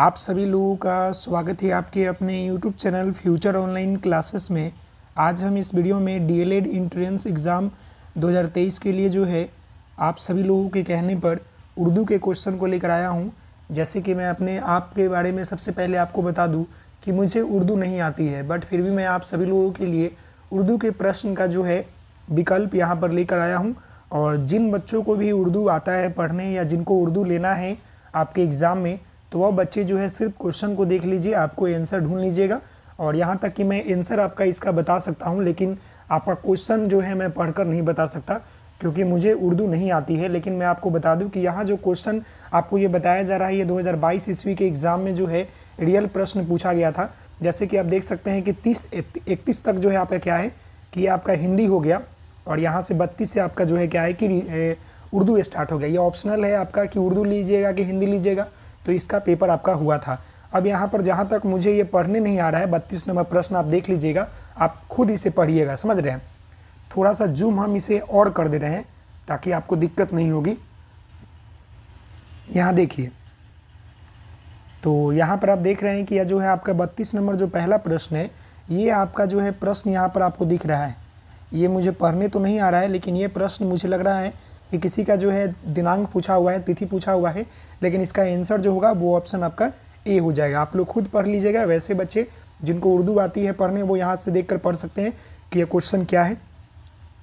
आप सभी लोगों का स्वागत है आपके अपने YouTube channel future online classes में आज हम इस वीडियो में D El Ed entrance exam 2023 के लिए जो है आप सभी लोगों के कहने पर उर्दू के क्वेश्चन को लेकर आया हूं जैसे कि मैं अपने आप के बारे में सबसे पहले आपको बता दूं कि मुझे उर्दू नहीं आती है बट फिर भी मैं आप सभी लोगों के लिए उर्दू के प्रश्न का जो है विकल्प यहाँ पर लेकर आया हूँ और जिन बच्चों को भी उर्दू आता है पढ़ने या जिनको उर्दू लेना है आपके एग्ज़ाम में तो वह बच्चे जो है सिर्फ क्वेश्चन को देख लीजिए आपको आंसर ढूंढ लीजिएगा और यहाँ तक कि मैं आंसर आपका इसका बता सकता हूँ लेकिन आपका क्वेश्चन जो है मैं पढ़कर नहीं बता सकता क्योंकि मुझे उर्दू नहीं आती है लेकिन मैं आपको बता दूं कि यहाँ जो क्वेश्चन आपको ये बताया जा रहा है ये 2022 ईस्वी के एग्ज़ाम में जो है रियल प्रश्न पूछा गया था जैसे कि आप देख सकते हैं कि तीस इकतीस तक जो है आपका क्या है कि आपका हिंदी हो गया और यहाँ से बत्तीस से आपका जो है क्या है कि उर्दू स्टार्ट हो गया ये ऑप्शनल है आपका कि उर्दू लीजिएगा कि हिंदी लीजिएगा तो इसका पेपर आपका हुआ था अब यहाँ पर जहाँ तक मुझे ये पढ़ने नहीं आ रहा है बत्तीस नंबर प्रश्न आप देख लीजिएगा आप खुद इसे पढ़िएगा समझ रहे हैं थोड़ा सा जूम हम इसे और कर दे रहे हैं ताकि आपको दिक्कत नहीं होगी यहाँ देखिए तो यहाँ पर आप देख रहे हैं कि यह जो है आपका बत्तीस नंबर जो पहला प्रश्न है ये आपका जो है प्रश्न यहाँ पर आपको दिख रहा है ये मुझे पढ़ने तो नहीं आ रहा है लेकिन ये प्रश्न मुझे लग रहा है कि किसी का जो है दिनांक पूछा हुआ है तिथि पूछा हुआ है लेकिन इसका आंसर जो होगा वो ऑप्शन आपका ए हो जाएगा आप लोग खुद पढ़ लीजिएगा वैसे बच्चे जिनको उर्दू आती है पढ़ने वो यहाँ से देख कर पढ़ सकते हैं कि यह क्वेश्चन क्या है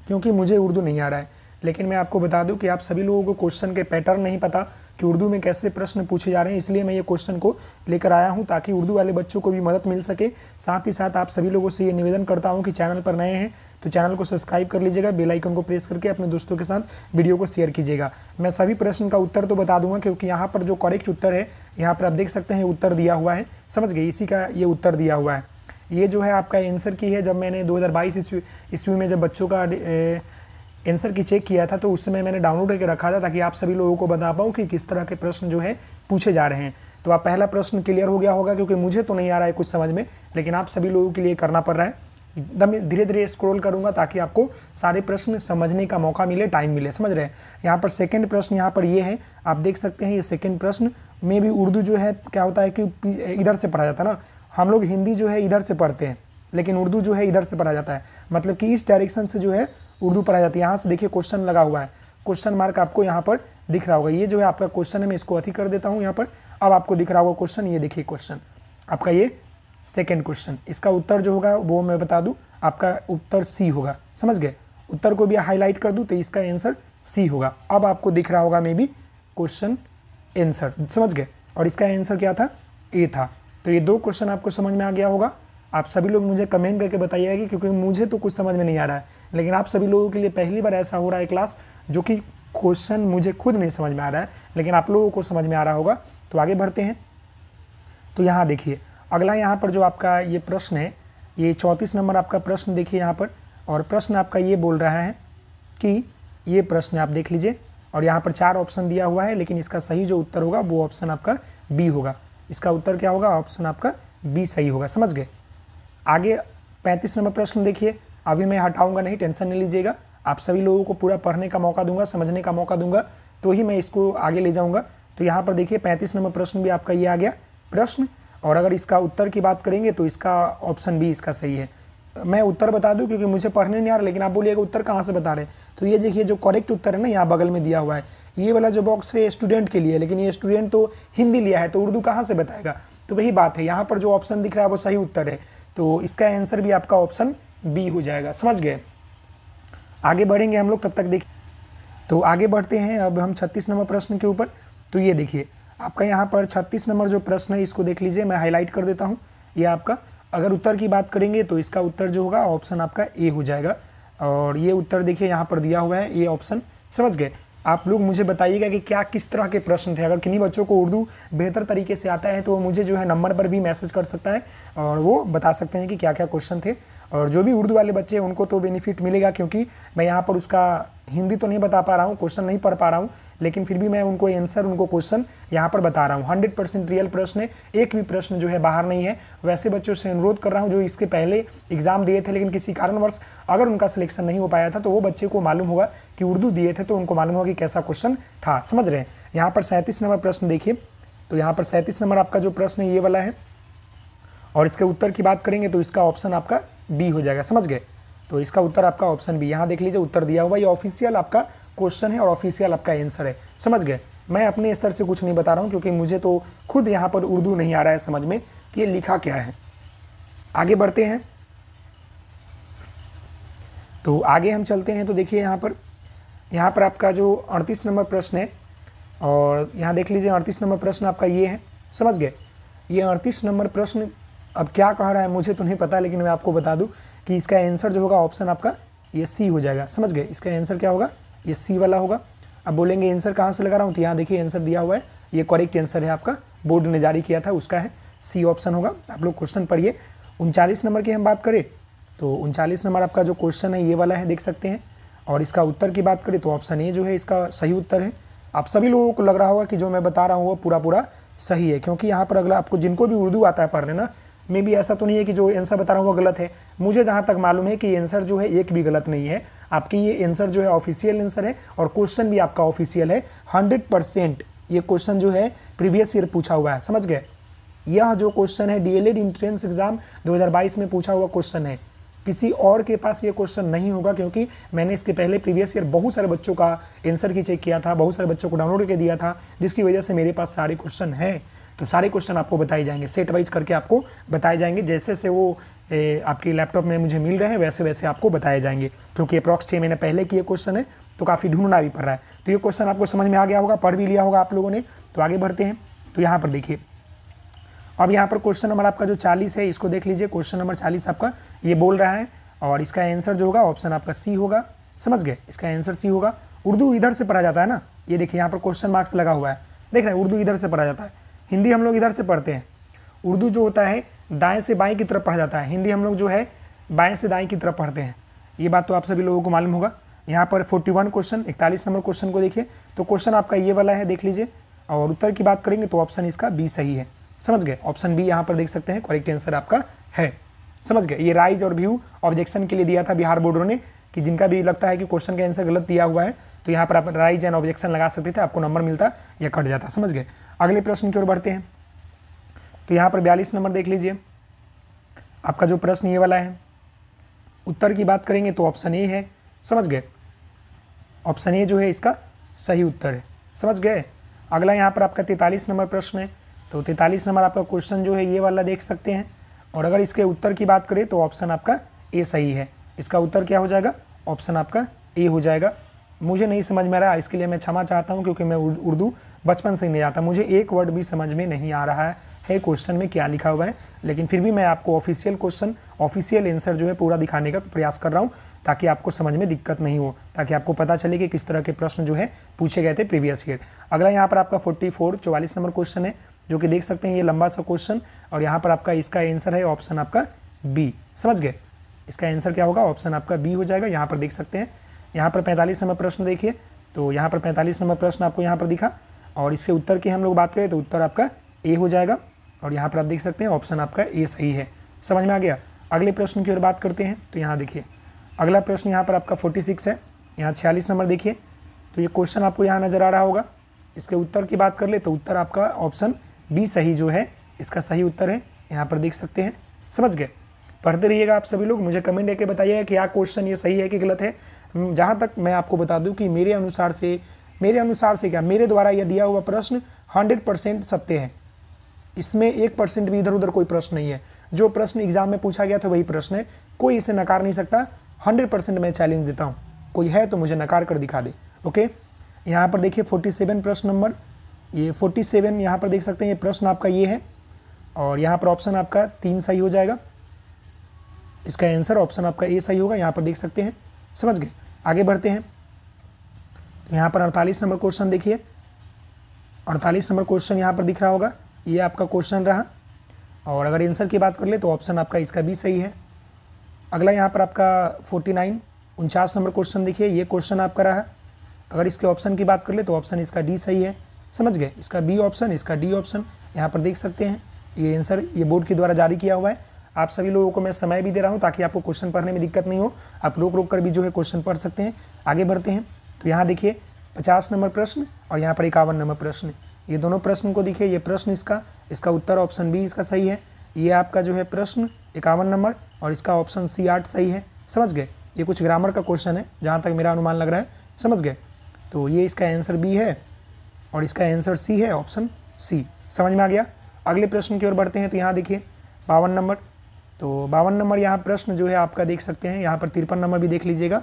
क्योंकि मुझे उर्दू नहीं आ रहा है लेकिन मैं आपको बता दूं कि आप सभी लोगों को क्वेश्चन के पैटर्न नहीं पता कि उर्दू में कैसे प्रश्न पूछे जा रहे हैं इसलिए मैं ये क्वेश्चन को लेकर आया हूं ताकि उर्दू वाले बच्चों को भी मदद मिल सके साथ ही साथ आप सभी लोगों से ये निवेदन करता हूं कि चैनल पर नए हैं तो चैनल को सब्सक्राइब कर लीजिएगा बेलाइकन को प्रेस करके अपने दोस्तों के साथ वीडियो को शेयर कीजिएगा मैं सभी प्रश्न का उत्तर तो बता दूंगा क्योंकि यहाँ पर जो करेक्ट उत्तर है यहाँ पर आप देख सकते हैं उत्तर दिया हुआ है समझ गए इसी का ये उत्तर दिया हुआ है ये जो है आपका एंसर की है जब मैंने 2022 ईस्वी ईस्वी में जब बच्चों का एंसर की चेक किया था तो उस समय मैंने डाउनलोड करके रखा था ताकि आप सभी लोगों को बता पाऊँ कि किस तरह के प्रश्न जो है पूछे जा रहे हैं तो आप पहला प्रश्न क्लियर हो गया होगा क्योंकि मुझे तो नहीं आ रहा है कुछ समझ में लेकिन आप सभी लोगों के लिए करना पड़ रहा है एकदम धीरे धीरे स्क्रॉल करूंगा ताकि आपको सारे प्रश्न समझने का मौका मिले टाइम मिले समझ रहे हैं यहाँ पर सेकंड प्रश्न यहाँ पर ये है आप देख सकते हैं ये सेकंड प्रश्न में भी उर्दू जो है क्या होता है कि इधर से पढ़ा जाता है ना हम लोग हिंदी जो है इधर से पढ़ते हैं लेकिन उर्दू जो है इधर से पढ़ा जाता है मतलब कि इस डायरेक्शन से जो है उर्दू पढ़ा जाता है यहाँ से देखिए क्वेश्चन लगा हुआ है क्वेश्चन मार्क आपको यहाँ पर दिख रहा होगा ये जो है आपका क्वेश्चन है मैं इसको अथी कर देता हूँ यहाँ पर अब आपको दिख रहा होगा क्वेश्चन ये देखिए क्वेश्चन आपका ये सेकेंड क्वेश्चन इसका उत्तर जो होगा वो मैं बता दूँ आपका उत्तर सी होगा समझ गए उत्तर को भी हाईलाइट कर दूँ तो इसका आंसर सी होगा अब आपको दिख रहा होगा मे बी क्वेश्चन आंसर समझ गए और इसका आंसर क्या था ए था तो ये दो क्वेश्चन आपको समझ में आ गया होगा आप सभी लोग मुझे कमेंट करके बताइएगा क्योंकि मुझे तो कुछ समझ में नहीं आ रहा है लेकिन आप सभी लोगों के लिए पहली बार ऐसा हो रहा है क्लास जो कि क्वेश्चन मुझे खुद नहीं समझ में आ रहा है लेकिन आप लोगों को समझ में आ रहा होगा तो आगे बढ़ते हैं तो यहाँ देखिए अगला यहाँ पर जो आपका ये प्रश्न है ये चौंतीस नंबर आपका प्रश्न देखिए यहाँ पर और प्रश्न आपका ये बोल रहा है कि ये प्रश्न आप देख लीजिए और यहाँ पर चार ऑप्शन दिया हुआ है लेकिन इसका सही जो उत्तर होगा वो ऑप्शन आपका बी होगा इसका उत्तर क्या होगा ऑप्शन आपका बी सही होगा समझ गए आगे पैंतीस नंबर प्रश्न देखिए अभी मैं हटाऊंगा नहीं टेंशन नहीं लीजिएगा आप सभी लोगों को पूरा पढ़ने का मौका दूंगा समझने का मौका दूंगा तो ही मैं इसको आगे ले जाऊंगा तो यहाँ पर देखिए पैंतीस नंबर प्रश्न भी आपका ये आ गया प्रश्न और अगर इसका उत्तर की बात करेंगे तो इसका ऑप्शन भी इसका सही है मैं उत्तर बता दूं क्योंकि मुझे पढ़ने नहीं आ रहा लेकिन आप बोलिएगा उत्तर कहाँ से बता रहे हैं तो ये देखिए जो करेक्ट उत्तर है ना यहाँ बगल में दिया हुआ है ये वाला जो बॉक्स है स्टूडेंट के लिए लेकिन ये स्टूडेंट तो हिंदी लिया है तो उर्दू कहाँ से बताएगा तो वही बात है यहाँ पर जो ऑप्शन दिख रहा है वो सही उत्तर है तो इसका आंसर भी आपका ऑप्शन बी हो जाएगा समझ गए आगे बढ़ेंगे हम लोग तब तक देखिए तो आगे बढ़ते हैं अब हम छत्तीस नंबर प्रश्न के ऊपर तो ये देखिए आपका यहाँ पर छत्तीस नंबर जो प्रश्न है इसको देख लीजिए मैं हाईलाइट कर देता हूँ ये आपका अगर उत्तर की बात करेंगे तो इसका उत्तर जो होगा ऑप्शन आपका ए हो जाएगा और ये उत्तर देखिए यहाँ पर दिया हुआ है ये ऑप्शन समझ गए आप लोग मुझे बताइएगा कि क्या किस तरह के प्रश्न थे अगर किन्हीं बच्चों को उर्दू बेहतर तरीके से आता है तो वो मुझे जो है नंबर पर भी मैसेज कर सकता है और वो बता सकते हैं कि क्या क्या क्वेश्चन थे और जो भी उर्दू वाले बच्चे हैं उनको तो बेनिफिट मिलेगा क्योंकि मैं यहाँ पर उसका हिंदी तो नहीं बता पा रहा हूँ क्वेश्चन नहीं पढ़ पा रहा हूँ लेकिन फिर भी मैं उनको आंसर उनको क्वेश्चन यहाँ पर बता रहा हूँ हंड्रेड परसेंट रियल प्रश्न है एक भी प्रश्न जो है बाहर नहीं है वैसे बच्चों से अनुरोध कर रहा हूँ जो इसके पहले एग्जाम दिए थे लेकिन किसी कारणवश अगर उनका सिलेक्शन नहीं हो पाया था तो वो बच्चे को मालूम होगा कि उर्दू दिए थे तो उनको मालूम होगा कि कैसा क्वेश्चन था समझ रहे हैं यहाँ पर सैंतीस नंबर प्रश्न देखिए तो यहाँ पर सैंतीस नंबर आपका जो प्रश्न है ये वाला है और इसके उत्तर की बात करेंगे तो इसका ऑप्शन आपका बी हो जाएगा समझ गए तो इसका उत्तर आपका ऑप्शन बी यहाँ देख लीजिए उत्तर दिया हुआ ये ऑफिशियल आपका क्वेश्चन है और ऑफिशियल आपका आंसर है समझ गए मैं अपने स्तर से कुछ नहीं बता रहा हूँ क्योंकि मुझे तो खुद यहाँ पर उर्दू नहीं आ रहा है समझ में कि ये लिखा क्या है आगे बढ़ते हैं तो आगे हम चलते हैं तो देखिए यहाँ पर यहाँ पर आपका जो अड़तीस नंबर प्रश्न है और यहाँ देख लीजिए अड़तीस नंबर प्रश्न आपका ये है समझ गए ये अड़तीस नंबर प्रश्न अब क्या कह रहा है मुझे तो नहीं पता लेकिन मैं आपको बता दूँ कि इसका आंसर जो होगा ऑप्शन आपका ये सी हो जाएगा समझ गए इसका आंसर क्या होगा ये सी वाला होगा अब बोलेंगे आंसर कहाँ से लगा रहा हूँ तो यहाँ देखिए आंसर दिया हुआ है ये करेक्ट आंसर है आपका बोर्ड ने जारी किया था उसका है सी ऑप्शन होगा आप लोग क्वेश्चन पढ़िए उनचालीस नंबर की हम बात करें तो उनचालीस नंबर आपका जो क्वेश्चन है ये वाला है देख सकते हैं और इसका उत्तर की बात करें तो ऑप्शन ए जो है इसका सही उत्तर है आप सभी लोगों को लग रहा होगा कि जो मैं बता रहा हूँ वो पूरा पूरा सही है क्योंकि यहाँ पर अगला आपको जिनको भी उर्दू आता है पढ़ने ना मे भी ऐसा तो नहीं है कि जो आंसर बता रहा हूँ वो गलत है मुझे जहाँ तक मालूम है कि आंसर जो है एक भी गलत नहीं है आपकी ये आंसर जो है ऑफिशियल आंसर है और क्वेश्चन भी आपका ऑफिशियल है हंड्रेड परसेंट ये क्वेश्चन जो है प्रीवियस ईयर पूछा हुआ है समझ गए यह जो क्वेश्चन है डीएलएड इंट्रेंस एग्जाम बाईस में पूछा हुआ क्वेश्चन है किसी और के पास ये क्वेश्चन नहीं होगा क्योंकि मैंने इसके पहले प्रीवियस ईयर बहुत सारे बच्चों का आंसर की चेक किया था बहुत सारे बच्चों को डाउनलोड करके दिया था जिसकी वजह से मेरे पास सारे क्वेश्चन हैं तो सारे क्वेश्चन आपको बताए जाएंगे सेट वाइज करके आपको बताए जाएंगे जैसे से वो ए, आपके लैपटॉप में मुझे मिल रहे हैं वैसे वैसे आपको बताए जाएंगे क्योंकि अप्रॉक्स छः महीने पहले की ये क्वेश्चन है तो काफ़ी ढूंढना भी पड़ रहा है तो ये क्वेश्चन आपको समझ में आ गया होगा पढ़ भी लिया होगा आप लोगों ने तो आगे बढ़ते हैं तो यहाँ पर देखिए अब यहाँ पर क्वेश्चन नंबर आपका जो चालीस है इसको देख लीजिए क्वेश्चन नंबर चालीस आपका ये बोल रहा है और इसका आंसर जो होगा ऑप्शन आपका सी होगा समझ गए इसका आंसर सी होगा उर्दू इधर से पढ़ा जाता है ना ये देखिए यहाँ पर क्वेश्चन मार्क्स लगा हुआ है देख रहे हैं उर्दू इधर से पढ़ा जाता है हिंदी हम लोग इधर से पढ़ते हैं उर्दू जो होता है दाएँ से बाएँ की तरफ पढ़ा जाता है हिंदी हम लोग जो है बाएँ से दाएँ की तरफ पढ़ते हैं ये बात तो आप सभी लोगों को मालूम होगा यहाँ पर 41 क्वेश्चन इकतालीस नंबर क्वेश्चन को देखिए तो क्वेश्चन आपका ये वाला है देख लीजिए और उत्तर की बात करेंगे तो ऑप्शन इसका बी सही है समझ गए ऑप्शन बी यहाँ पर देख सकते हैं करेक्ट आंसर आपका है समझ गए ये राइज और व्यू ऑब्जेक्शन के लिए दिया था बिहार बोर्डों ने कि जिनका भी लगता है कि क्वेश्चन का आंसर गलत दिया हुआ है तो यहाँ पर आप राइज एंड ऑब्जेक्शन लगा सकते थे आपको नंबर मिलता या कट जाता समझ गए अगले प्रश्न की ओर बढ़ते हैं तो यहाँ पर बयालीस नंबर देख लीजिए आपका जो प्रश्न ये वाला है उत्तर की बात करेंगे तो ऑप्शन ए है समझ गए ऑप्शन ए जो है इसका सही उत्तर है समझ गए अगला यहाँ पर आपका तैंतालीस नंबर प्रश्न है तो तैंतालीस नंबर आपका क्वेश्चन जो है ये वाला देख सकते हैं और अगर इसके उत्तर की बात करें तो ऑप्शन आपका ए सही है इसका उत्तर क्या हो जाएगा ऑप्शन आपका ए हो जाएगा मुझे नहीं समझ में आ रहा है इसके लिए मैं क्षमा चाहता हूँ क्योंकि मैं उर्दू बचपन से ही नहीं आता मुझे एक वर्ड भी समझ में नहीं आ रहा है है क्वेश्चन में क्या लिखा हुआ है लेकिन फिर भी मैं आपको ऑफिशियल क्वेश्चन ऑफिशियल आंसर जो है पूरा दिखाने का प्रयास कर रहा हूँ ताकि आपको समझ में दिक्कत नहीं हो ताकि आपको पता चले कि किस तरह के प्रश्न जो है पूछे गए थे प्रीवियस ईयर अगला यहाँ पर आपका 44 फोर चौवालीस नंबर क्वेश्चन है जो कि देख सकते हैं ये लंबा सा क्वेश्चन और यहाँ पर आपका इसका आंसर है ऑप्शन आपका बी समझ गए इसका आंसर क्या होगा ऑप्शन आपका बी हो जाएगा यहाँ पर देख सकते हैं यहाँ पर पैंतालीस नंबर प्रश्न देखिए तो यहाँ पर पैंतालीस नंबर प्रश्न आपको यहाँ पर दिखा और इसके उत्तर की हम लोग बात करें तो उत्तर आपका ए हो जाएगा और यहाँ पर आप देख सकते हैं ऑप्शन आपका ए सही है समझ में आ गया अगले प्रश्न की ओर बात करते हैं तो यहाँ देखिए अगला प्रश्न यहाँ पर आपका फोर्टी सिक्स है यहाँ छियालीस नंबर देखिए तो ये क्वेश्चन आपको यहाँ नज़र आ रहा होगा इसके उत्तर की बात कर ले तो उत्तर आपका ऑप्शन बी सही जो है इसका सही उत्तर है यहाँ पर देख सकते हैं समझ गए पढ़ते रहिएगा आप सभी लोग मुझे कमेंट करके बताइएगा कि आ क्वेश्चन ये सही है कि गलत है हम्म, जहाँ तक मैं आपको बता दूँ कि मेरे अनुसार से मेरे अनुसार से क्या मेरे द्वारा यह दिया हुआ प्रश्न हंड्रेड परसेंट सत्य है इसमें एक परसेंट भी इधर उधर कोई प्रश्न नहीं है जो प्रश्न एग्जाम में पूछा गया था वही प्रश्न है कोई इसे नकार नहीं सकता हंड्रेड परसेंट मैं चैलेंज देता हूँ कोई है तो मुझे नकार कर दिखा दे ओके यहाँ पर देखिए फोर्टी सेवन प्रश्न नंबर ये फोर्टी सेवन यहाँ पर देख सकते हैं ये प्रश्न आपका ये है और यहाँ पर ऑप्शन आपका तीन सही हो जाएगा इसका आंसर ऑप्शन आपका ए सही होगा यहाँ पर देख सकते हैं समझ गए आगे बढ़ते हैं तो यहाँ पर अड़तालीस नंबर क्वेश्चन देखिए अड़तालीस नंबर क्वेश्चन यहाँ पर दिख रहा होगा ये आपका क्वेश्चन रहा और अगर आंसर की बात कर ले तो ऑप्शन आपका इसका भी सही है अगला यहाँ पर आपका फोर्टी नाइन उनचास नंबर क्वेश्चन देखिए ये क्वेश्चन आपका रहा अगर इसके ऑप्शन की बात कर ले तो ऑप्शन इसका डी सही है समझ गए इसका बी ऑप्शन इसका डी ऑप्शन यहाँ पर देख सकते हैं ये आंसर ये बोर्ड के द्वारा जारी किया हुआ है आप सभी लोगों को मैं समय भी दे रहा हूँ ताकि आपको क्वेश्चन पढ़ने में दिक्कत नहीं हो आप रोक रोक कर भी जो है क्वेश्चन पढ़ सकते हैं आगे बढ़ते हैं तो यहाँ देखिए पचास नंबर प्रश्न और यहाँ पर इक्यावन नंबर प्रश्न ये दोनों प्रश्न को देखिए ये प्रश्न इसका इसका उत्तर ऑप्शन बी इसका सही है ये आपका जो है प्रश्न इक्यावन नंबर और इसका ऑप्शन सी आठ सही है समझ गए ये कुछ ग्रामर का क्वेश्चन है जहाँ तक मेरा अनुमान लग रहा है समझ गए तो ये इसका आंसर बी है और इसका आंसर सी है ऑप्शन सी समझ में आ गया अगले प्रश्न की ओर बढ़ते हैं तो यहाँ देखिए बावन नंबर तो बावन नंबर यहाँ प्रश्न जो है आपका देख सकते हैं यहाँ पर तिरपन नंबर भी देख लीजिएगा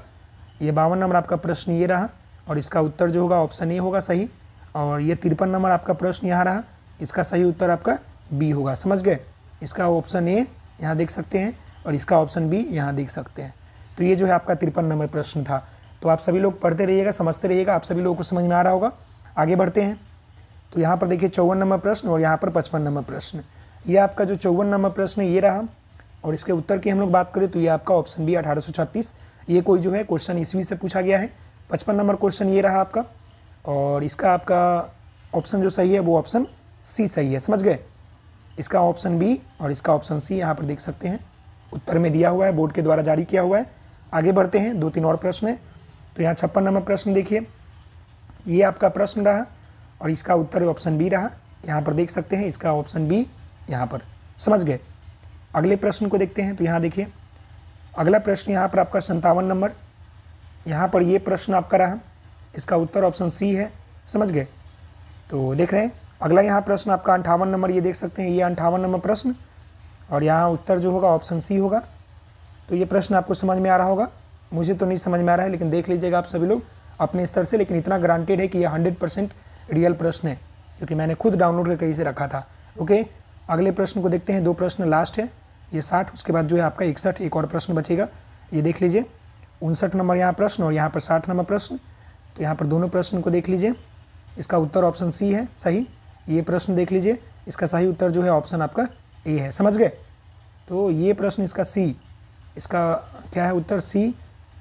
ये बावन नंबर आपका प्रश्न ये रहा और इसका उत्तर जो होगा ऑप्शन ए होगा सही और ये तिरपन नंबर आपका प्रश्न यहाँ रहा इसका सही उत्तर आपका बी होगा समझ गए इसका ऑप्शन ए यहाँ देख सकते हैं और इसका ऑप्शन बी यहाँ देख सकते हैं तो ये जो है आपका तिरपन नंबर प्रश्न था तो आप सभी लोग पढ़ते रहिएगा समझते रहिएगा आप सभी लोगों को समझ में आ रहा होगा आगे बढ़ते हैं तो यहाँ पर देखिए चौवन नंबर प्रश्न और यहाँ पर पचपन नंबर प्रश्न ये आपका जो चौवन नंबर प्रश्न ये रहा और इसके उत्तर की हम लोग बात करें तो ये आपका ऑप्शन बी अठारह ये कोई जो है क्वेश्चन ईस्वी से पूछा गया है पचपन नंबर क्वेश्चन ये रहा आपका और इसका आपका ऑप्शन जो सही है वो ऑप्शन सी सही है समझ गए इसका ऑप्शन बी और इसका ऑप्शन सी यहाँ पर देख सकते हैं उत्तर में दिया हुआ है बोर्ड के द्वारा जारी किया हुआ है आगे बढ़ते हैं दो तीन और प्रश्न है तो यहाँ छप्पन नंबर प्रश्न देखिए ये आपका प्रश्न रहा और इसका उत्तर ऑप्शन बी रहा यहाँ पर देख सकते हैं इसका ऑप्शन बी यहाँ पर समझ गए अगले प्रश्न को देखते हैं तो यहाँ देखिए अगला प्रश्न यहाँ पर आपका संतावन नंबर यहाँ पर ये प्रश्न आपका रहा इसका उत्तर ऑप्शन सी है समझ गए तो देख रहे हैं अगला यहाँ प्रश्न आपका अंठावन नंबर ये देख सकते हैं ये अंठावन नंबर प्रश्न और यहाँ उत्तर जो होगा ऑप्शन सी होगा तो ये प्रश्न आपको समझ में आ रहा होगा मुझे तो नहीं समझ में आ रहा है लेकिन देख लीजिएगा आप सभी लोग अपने स्तर से लेकिन इतना ग्रांटेड है कि यह हंड्रेड परसेंट रियल प्रश्न है क्योंकि मैंने खुद डाउनलोड करके इसे रखा था ओके अगले प्रश्न को देखते हैं दो प्रश्न लास्ट है ये साठ उसके बाद जो है आपका इकसठ एक और प्रश्न बचेगा ये देख लीजिए उनसठ नंबर यहाँ प्रश्न और यहाँ पर साठ नंबर प्रश्न तो यहाँ पर दोनों प्रश्न को देख लीजिए इसका उत्तर ऑप्शन सी है सही ये प्रश्न देख लीजिए इसका सही उत्तर जो है ऑप्शन आपका ए है समझ गए तो ये प्रश्न इसका सी इसका क्या है उत्तर सी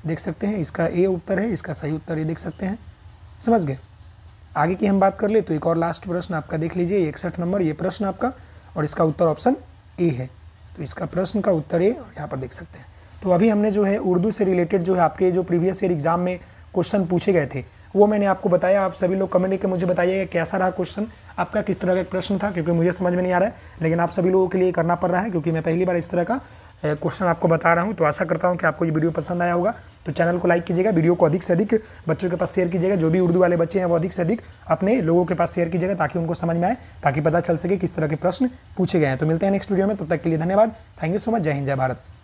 देख सकते हैं इसका ए उत्तर है इसका सही उत्तर ये देख सकते हैं समझ गए आगे की हम बात कर ले तो एक और लास्ट प्रश्न आपका देख लीजिए इकसठ नंबर ये प्रश्न आपका और इसका उत्तर ऑप्शन ए है तो इसका प्रश्न का उत्तर ये यहाँ पर देख सकते हैं तो अभी हमने जो है उर्दू से रिलेटेड जो है आपके जो प्रीवियस ईयर एग्जाम में क्वेश्चन पूछे गए थे वो मैंने आपको बताया आप सभी लोग कमेंट करके मुझे बताइएगा कैसा रहा क्वेश्चन आपका किस तरह का प्रश्न था क्योंकि मुझे समझ में नहीं आ रहा है लेकिन आप सभी लोगों के लिए करना पड़ रहा है क्योंकि मैं पहली बार इस तरह का क्वेश्चन आपको बता रहा हूँ तो आशा करता हूँ कि आपको ये वीडियो पसंद आया होगा तो चैनल को लाइक कीजिएगा वीडियो को अधिक से अधिक बच्चों के पास शेयर कीजिएगा जो भी उर्दू वाले बच्चे हैं वो अधिक से अधिक अपने लोगों के पास शेयर कीजिएगा ताकि उनको समझ में आए ताकि पता चल सके किस तरह के प्रश्न पूछे गए हैं तो मिलते हैं नेक्स्ट वीडियो में तब तो तक के लिए धन्यवाद थैंक यू सो मच जय हिंद जय भारत